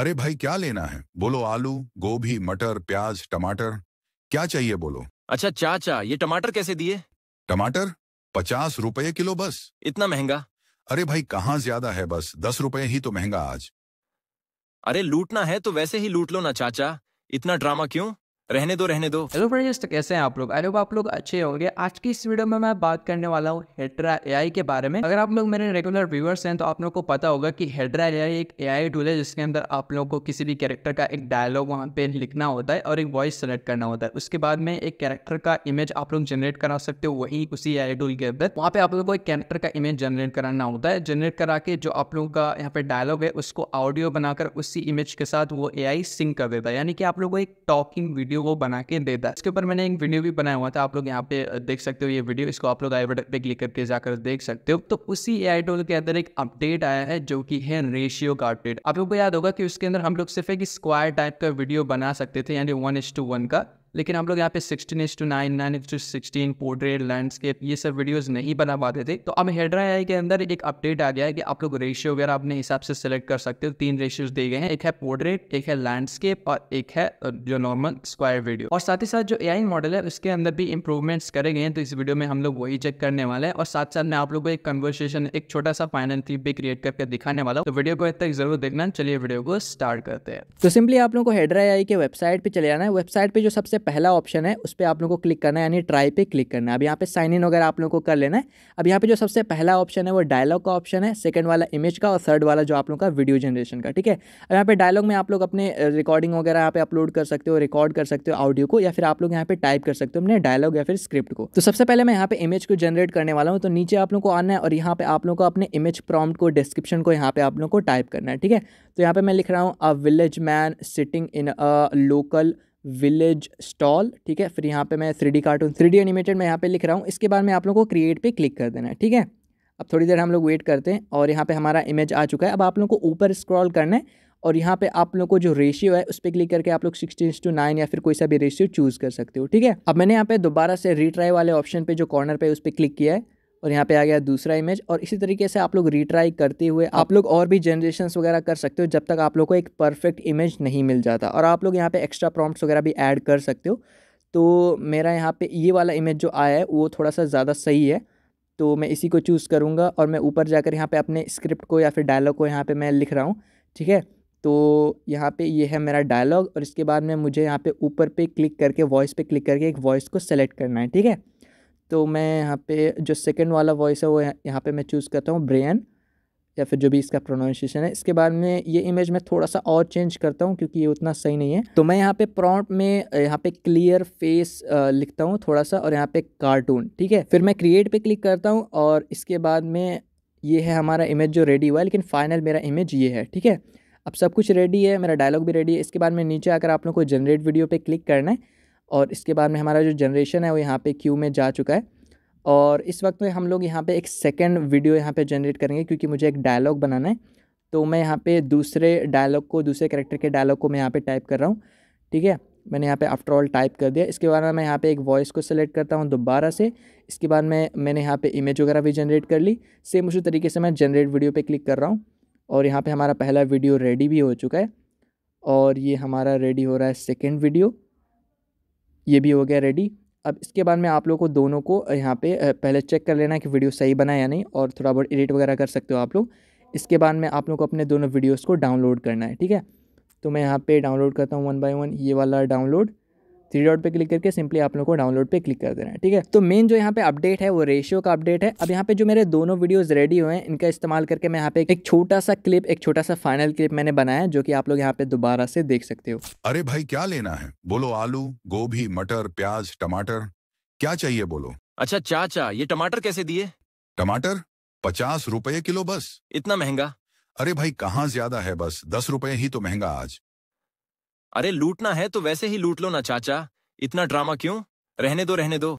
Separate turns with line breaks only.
अरे भाई क्या लेना है बोलो आलू गोभी मटर प्याज टमाटर क्या चाहिए बोलो अच्छा चाचा ये टमाटर कैसे दिए टमाटर पचास रुपये किलो बस इतना महंगा अरे भाई कहाँ ज्यादा है बस दस रुपये ही तो महंगा आज अरे लूटना है तो वैसे ही लूट लो ना चाचा इतना ड्रामा क्यों रहने दो रहने दो हेलो
तो कैसे हैं आप लोग आई होप आप लोग अच्छे होंगे आज की इस वीडियो में मैं बात करने वाला हूँ हेड्रा एआई के बारे में अगर आप लोग मेरे रेगुलर व्यूअर्स हैं तो आप लोग को पता होगा कि हेड्रा एआई एक एआई टूल है जिसके अंदर आप लोग को किसी भी कैरेक्टर का एक डायलॉग वहाँ पे लिखना होता है और एक वॉइस सेलेक्ट करना होता है उसके बाद में एक कैरेक्टर का इमेज आप लोग जनरेट करा सकते हो वही उसी एआई टूल के अंदर वहाँ पे आप लोग को एक कैरेक्टर का इमेज जनरेट कराना होता है जनरेट करा के जो आप लोगों का यहाँ पे डायलॉग है उसको ऑडियो बनाकर उसी इमेज के साथ वो ए सिंक कर देता है यानी कि आप लोग को एक टॉकिंग वीडियो वो बना के देता है इसके ऊपर मैंने एक वीडियो भी बनाया हुआ था आप लोग यहाँ पे देख सकते हो ये वीडियो इसको आप लोग आई बटन पे क्लिक करके जाकर देख सकते हो तो उसी ए आई टूल के अंदर एक अपडेट आया है जो की है रेशियो का अपडेट आप लोग को याद होगा कि उसके अंदर हम लोग सिर्फ एक स्क्वायर टाइप का वीडियो बना सकते थे यानी वन वन का लेकिन हम लोग यहाँ पे sixteen H two nine nine H two sixteen portrait landscape ये सब वीडियोस नहीं बना पाते थे तो अब हेड्रा आई के अंदर एक अपडेट आ गया है कि आप लोग रेशियो वगैरह अपने हिसाब से सेलेक्ट कर सकते हो तीन रेशियोज दिए गए हैं एक है पोर्ट्रेट एक है लैंडस्केप और एक है जो नॉर्मल स्क्वायर वीडियो और साथ ही साथ जो ए मॉडल है उसके अंदर भी इंप्रूवमेंट्स करे गए हैं तो इस वीडियो में हम लोग वही चेक करने वाले हैं और साथ साथ मैं आप लोग को एक कन्वर्सेशन एक छोटा सा फाइनल क्लिप भी क्रिएट करके दिखाने वाला हूँ तो वीडियो को इतना जरूर देखना चलिए वीडियो को स्टार्ट करते हैं तो सिंपली आप लोग को हेड्रा आई के वेबसाइट पे चले जाना है वेबसाइट पे जो सबसे पहला ऑप्शन है उस पर आप लोगों को क्लिक करना है यानी ट्राई पे क्लिक करना है अब यहाँ पे साइन इन वगैरह आप लोगों को कर लेना है अब यहाँ पे जो सबसे पहला ऑप्शन है वो डायलॉग का ऑप्शन है सेकंड वाला इमेज का और थर्ड वाला जो आप लोगों का वीडियो जनरेशन का ठीक है अब यहाँ पे डायलॉग में आप लोग अपने रिकॉर्डिंग वगैरह यहाँ पे अपलोड कर सकते हो रिकॉर्ड कर सकते हो ऑडियो को या फिर आप लोग यहाँ पे टाइप कर सकते हो अपने डायलॉग या फिर स्क्रिप्ट को तो सबसे पहले मैं यहाँ पे इमेज को जनरेट करने वाला हूँ तो नीचे आप लोग को आना है और यहाँ पे आप लोग को अपने इमेज प्रॉम्प्ट को डिस्क्रिप्शन को यहाँ पे आप लोग को टाइप करना है ठीक है तो यहाँ पे मैं लिख रहा हूँ a village man sitting in a local village stall ठीक है फिर यहाँ पे मैं three D cartoon three D animated मैं यहाँ पे लिख रहा हूँ इसके बाद में आप लोगों को क्रिएट पे क्लिक कर देना है ठीक है अब थोड़ी देर हम लोग वेट करते हैं और यहाँ पे हमारा इमेज आ चुका है अब आप लोगों को ऊपर स्क्रॉल करना है और यहाँ पे आप लोग को जो रेशियो है उस पर क्लिक करके आप लोग सिक्सटीन टू नाइन या फिर कोई सा भी रेशियो चूज़ कर सकते हो ठीक है अब मैंने यहाँ पे दोबारा से रिट्राई वाले ऑप्शन पे जो कॉर्नर पे उस पर क्लिक किया है और यहाँ पे आ गया दूसरा इमेज और इसी तरीके से आप लोग रिट्राई करते हुए आप लोग और भी जनरेशन वगैरह कर सकते हो जब तक आप लोग को एक परफेक्ट इमेज नहीं मिल जाता और आप लोग यहाँ पे एक्स्ट्रा प्रॉम्प्ट्स वगैरह भी ऐड कर सकते हो तो मेरा यहाँ पे ये वाला इमेज जो आया है वो थोड़ा सा ज़्यादा सही है तो मैं इसी को चूज़ करूँगा और मैं ऊपर जाकर यहाँ पे अपने स्क्रिप्ट को या फिर डायलॉग को यहाँ पे मैं लिख रहा हूँ ठीक है तो यहाँ पे ये है मेरा डायलॉग और इसके बाद में मुझे यहाँ पे ऊपर पे क्लिक करके वॉइस पे क्लिक करके एक वॉइस को सेलेक्ट करना है ठीक है तो मैं यहाँ पे जो सेकंड वाला वॉइस है वो यहाँ पे मैं चूज़ करता हूँ ब्रेन या फिर जो भी इसका प्रोनाउंसिएशन है इसके बाद में ये इमेज मैं थोड़ा सा और चेंज करता हूँ क्योंकि ये उतना सही नहीं है तो मैं यहाँ पे प्रॉम्प्ट में यहाँ पे क्लियर फेस लिखता हूँ थोड़ा सा और यहाँ पे कार्टून ठीक है फिर मैं क्रिएट पे क्लिक करता हूँ और इसके बाद में ये है हमारा इमेज जो रेडी हुआ है लेकिन फाइनल मेरा इमेज ये है ठीक है अब सब कुछ रेडी है मेरा डायलॉग भी रेडी है इसके बाद में नीचे आकर आप लोग को जनरेट वीडियो पर क्लिक करना है और इसके बाद में हमारा जो जनरेशन है वो यहाँ पे क्यू में जा चुका है और इस वक्त में हम लोग यहाँ पे एक सेकेंड वीडियो यहाँ पे जनरेट करेंगे क्योंकि मुझे एक डायलॉग बनाना है तो मैं यहाँ पे दूसरे डायलॉग को दूसरे करेक्टर के डायलॉग को मैं यहाँ पे टाइप कर रहा हूँ ठीक है मैंने यहाँ पे आफ्टर ऑल टाइप कर दिया इसके बाद मैं यहाँ पे एक वॉइस को सिलेक्ट करता हूँ दोबारा से इसके बाद में मैंने यहाँ पे इमेज वगैरह भी जनरेट कर ली सेम उसी तरीके से मैं जनरेट वीडियो पे क्लिक कर रहा हूँ और यहाँ पे हमारा पहला वीडियो रेडी भी हो चुका है और ये हमारा रेडी हो रहा है सेकेंड वीडियो ये भी हो गया रेडी अब इसके बाद में आप लोग को दोनों को यहाँ पे पहले चेक कर लेना कि वीडियो सही बना या नहीं और थोड़ा बहुत एडिट वगैरह कर सकते हो आप लोग इसके बाद में आप लोग को अपने दोनों वीडियोज़ को डाउनलोड करना है ठीक है तो मैं यहाँ पर डाउनलोड करता हूँ वन बाई वन ये वाला डाउनलोड थ्री डॉट पे क्लिक करके सिंपली आप लोगों को डाउनलोड पे क्लिक कर देना है ठीक है तो मेन जो यहाँ पे अपडेट है वो रेशियो का अपडेट है अब यहाँ पे जो मेरे दोनों वीडियोज रेडी हुए हैं इनका इस्तेमाल करके मैं यहाँ पे एक छोटा सा क्लिप एक छोटा सा फाइनल क्लिप मैंने बनाया जो की आप लोग यहाँ पे दोबारा से देख सकते हो
अरे भाई क्या लेना है बोलो आलू गोभी मटर प्याज टमाटर क्या चाहिए बोलो अच्छा चाचा ये टमाटर कैसे दिए टमाटर पचास रुपये किलो बस इतना महंगा अरे भाई कहाँ ज्यादा है बस दस रुपए ही तो महंगा आज अरे लूटना है तो वैसे ही लूट लो ना चाचा इतना ड्रामा क्यों रहने दो रहने दो